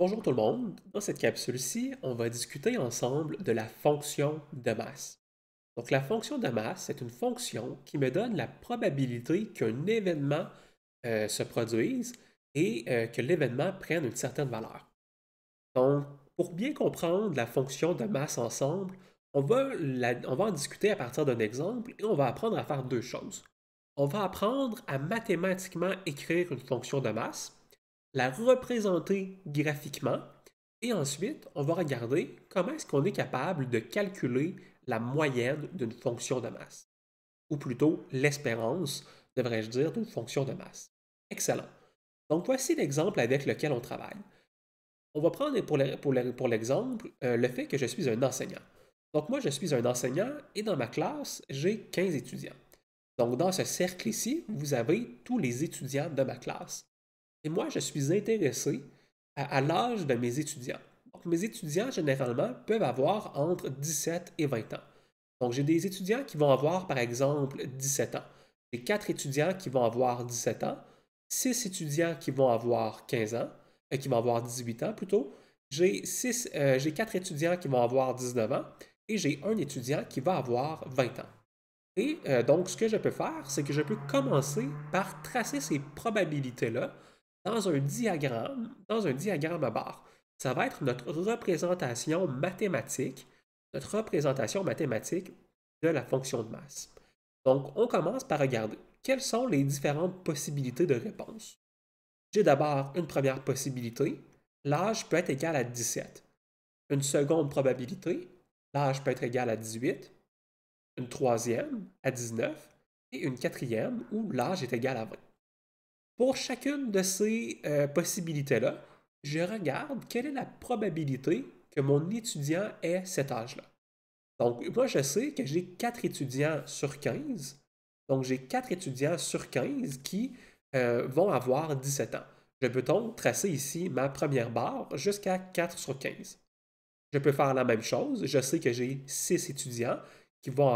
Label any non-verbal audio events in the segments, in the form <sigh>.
Bonjour tout le monde. Dans cette capsule-ci, on va discuter ensemble de la fonction de masse. Donc la fonction de masse, c'est une fonction qui me donne la probabilité qu'un événement euh, se produise et euh, que l'événement prenne une certaine valeur. Donc pour bien comprendre la fonction de masse ensemble, on va, on va en discuter à partir d'un exemple et on va apprendre à faire deux choses. On va apprendre à mathématiquement écrire une fonction de masse la représenter graphiquement et ensuite, on va regarder comment est-ce qu'on est capable de calculer la moyenne d'une fonction de masse, ou plutôt l'espérance, devrais-je dire, d'une fonction de masse. Excellent. Donc voici l'exemple avec lequel on travaille. On va prendre pour l'exemple euh, le fait que je suis un enseignant. Donc moi, je suis un enseignant et dans ma classe, j'ai 15 étudiants. Donc dans ce cercle ici, vous avez tous les étudiants de ma classe. Et moi, je suis intéressé à, l'âge de mes étudiants. Donc, mes étudiants, généralement, peuvent avoir entre 17 et 20 ans. Donc, j'ai des étudiants qui vont avoir, par exemple, 17 ans. J'ai 4 étudiants qui vont avoir 17 ans, 6 étudiants qui vont avoir 15 ans, euh, qui vont avoir 18 ans plutôt. J'ai 4 euh, étudiants qui vont avoir 19 ans et j'ai un étudiant qui va avoir 20 ans. Et euh, donc, ce que je peux faire, c'est que je peux commencer par tracer ces probabilités-là dans un diagramme, dans un diagramme à barre. Ça va être notre représentation mathématique, notre représentation mathématique de la fonction de masse. Donc, on commence par regarder quelles sont les différentes possibilités de réponse. J'ai d'abord une première possibilité, l'âge peut être égal à 17. Une seconde probabilité, l'âge peut être égal à 18. Une troisième, à 19. Et une quatrième, où l'âge est égal à 20. Pour chacune de ces euh, possibilités-là, je regarde quelle est la probabilité que mon étudiant ait cet âge-là. Donc, moi, je sais que j'ai 4 étudiants sur 15. Donc, j'ai 4 étudiants sur 15 qui euh, vont avoir 17 ans. Je peux donc tracer ici ma première barre jusqu'à 4 sur 15. Je peux faire la même chose. Je sais que j'ai 6 étudiants qui vont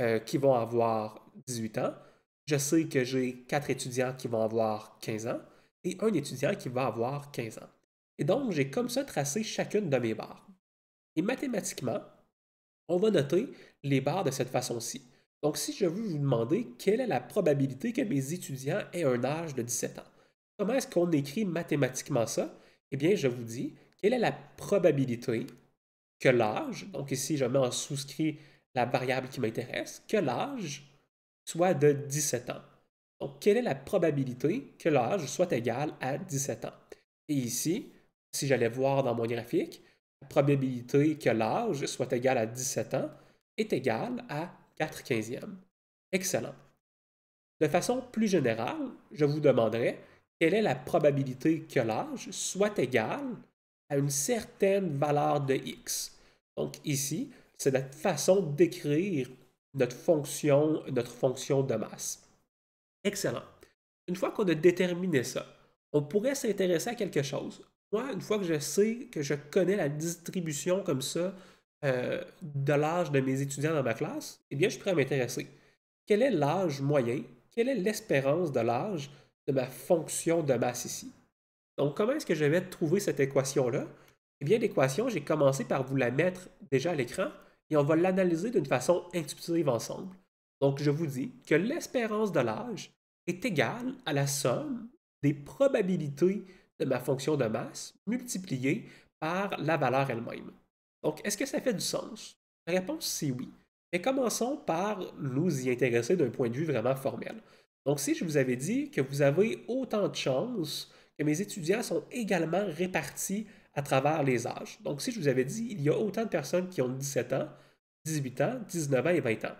euh, qui vont avoir 18 ans je sais que j'ai quatre étudiants qui vont avoir 15 ans et un étudiant qui va avoir 15 ans. Et donc, j'ai comme ça tracé chacune de mes barres. Et mathématiquement, on va noter les barres de cette façon-ci. Donc, si je veux vous demander quelle est la probabilité que mes étudiants aient un âge de 17 ans, comment est-ce qu'on écrit mathématiquement ça? Eh bien, je vous dis, quelle est la probabilité que l'âge, donc ici, je mets en souscrit la variable qui m'intéresse, que l'âge soit de 17 ans. Donc, quelle est la probabilité que l'âge soit égal à 17 ans? Et ici, si j'allais voir dans mon graphique, la probabilité que l'âge soit égal à 17 ans est égale à 4 quinzièmes. Excellent. De façon plus générale, je vous demanderai quelle est la probabilité que l'âge soit égal à une certaine valeur de x. Donc ici, c'est la façon d'écrire notre fonction, notre fonction de masse. Excellent. Une fois qu'on a déterminé ça, on pourrait s'intéresser à quelque chose. Moi, une fois que je sais, que je connais la distribution comme ça euh, de l'âge de mes étudiants dans ma classe, eh bien, je pourrais m'intéresser. Quel est l'âge moyen? Quelle est l'espérance de l'âge de ma fonction de masse ici? Donc, comment est-ce que je vais trouver cette équation-là? Eh bien, l'équation, j'ai commencé par vous la mettre déjà à l'écran et on va l'analyser d'une façon intuitive ensemble. Donc, je vous dis que l'espérance de l'âge est égale à la somme des probabilités de ma fonction de masse multipliée par la valeur elle-même. Donc, est-ce que ça fait du sens? La réponse, c'est oui. Mais commençons par nous y intéresser d'un point de vue vraiment formel. Donc, si je vous avais dit que vous avez autant de chances que mes étudiants sont également répartis à travers les âges. Donc, si je vous avais dit, il y a autant de personnes qui ont 17 ans, 18 ans, 19 ans et 20 ans,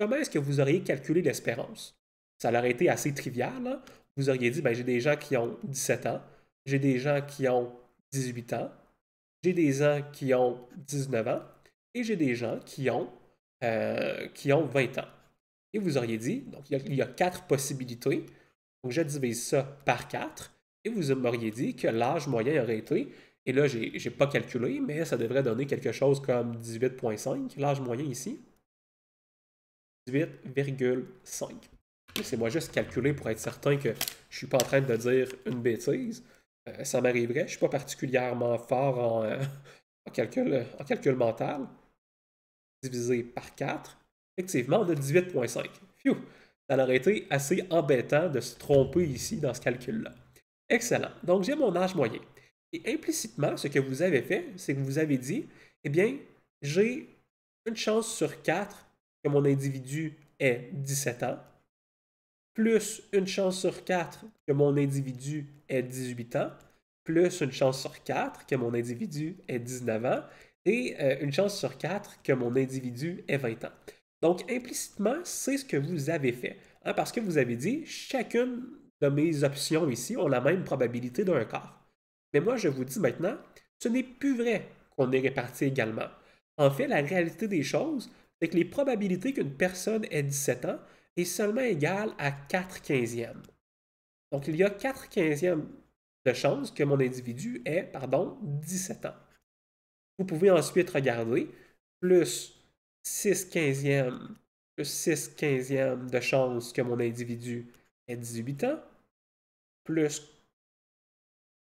comment est-ce que vous auriez calculé l'espérance? Ça aurait été assez trivial. Hein? Vous auriez dit, ben, j'ai des gens qui ont 17 ans, j'ai des gens qui ont 18 ans, j'ai des gens qui ont 19 ans et j'ai des gens qui ont, euh, qui ont 20 ans. Et vous auriez dit, donc il y a, quatre possibilités. Donc, je divise ça par quatre et vous m'auriez dit que l'âge moyen aurait été et là, je n'ai pas calculé, mais ça devrait donner quelque chose comme 18,5, l'âge moyen ici. 18,5. C'est moi juste calculer pour être certain que je ne suis pas en train de dire une bêtise. Euh, ça m'arriverait. Je ne suis pas particulièrement fort en, euh, <laughs> calcul, mental. Divisé par 4. Effectivement, on a 18,5. Phew! Ça aurait été assez embêtant de se tromper ici dans ce calcul-là. Excellent. Donc, j'ai mon âge moyen. Et implicitement, ce que vous avez fait, c'est que vous avez dit, eh bien, j'ai une chance sur quatre que mon individu ait 17 ans, plus une chance sur quatre que mon individu ait 18 ans, plus une chance sur quatre que mon individu ait 19 ans, et euh, une chance sur quatre que mon individu ait 20 ans. Donc, implicitement, c'est ce que vous avez fait, hein, parce que vous avez dit, chacune de mes options ici ont la même probabilité d'un quart. Mais moi, je vous dis maintenant, ce n'est plus vrai qu'on est réparti également. En fait, la réalité des choses, c'est que les probabilités qu'une personne ait 17 ans est seulement égale à 4 quinzièmes. Donc, il y a 4 quinzièmes de chances que mon individu ait, pardon, 17 ans. Vous pouvez ensuite regarder plus 6 quinzièmes, plus 6 quinzièmes de chances que mon individu ait 18 ans, plus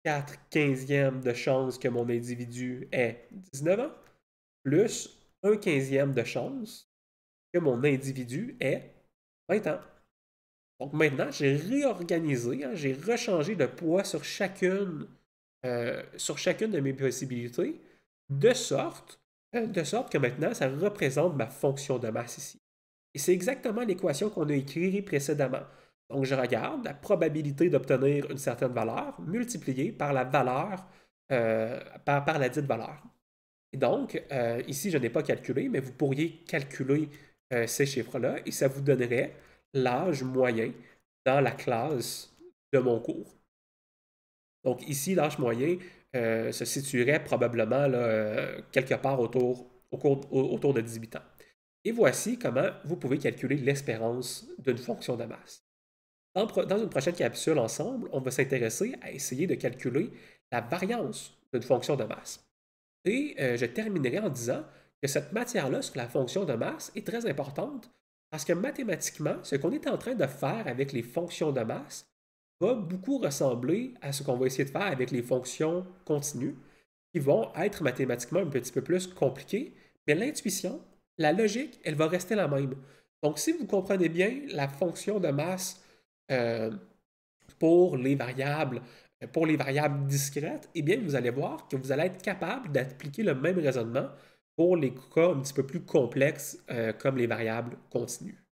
4 15e de chance que mon individu ait 19 ans, plus 1 15 de chance que mon individu ait 20 ans. Donc maintenant, j'ai réorganisé, hein, j'ai rechangé de poids sur chacune, euh, sur chacune de mes possibilités, de sorte, euh, de sorte que maintenant, ça représente ma fonction de masse ici. Et c'est exactement l'équation qu'on a écrite précédemment. Donc, je regarde la probabilité d'obtenir une certaine valeur multipliée par la valeur, euh, par, la dite valeur. Et donc, euh, ici, je n'ai pas calculé, mais vous pourriez calculer euh, ces chiffres-là et ça vous donnerait l'âge moyen dans la classe de mon cours. Donc, ici, l'âge moyen se situerait probablement quelque part autour de 18 ans. Et voici comment vous pouvez calculer l'espérance d'une fonction de masse dans une prochaine capsule ensemble, on va s'intéresser à essayer de calculer la variance d'une fonction de masse. Et euh, je terminerai en disant que cette matière-là sur la fonction de masse est très importante parce que mathématiquement, ce qu'on est en train de faire avec les fonctions de masse va beaucoup ressembler à ce qu'on va essayer de faire avec les fonctions continues, qui vont être mathématiquement un petit peu plus compliquées, mais l'intuition, la logique, elle va rester la même. Donc si vous comprenez bien la fonction de masse euh, pour les variables euh, pour les variables discrètes, eh bien, vous allez voir que vous allez être capable d'appliquer le même raisonnement pour les cas un petit peu plus complexes euh, comme les variables continues.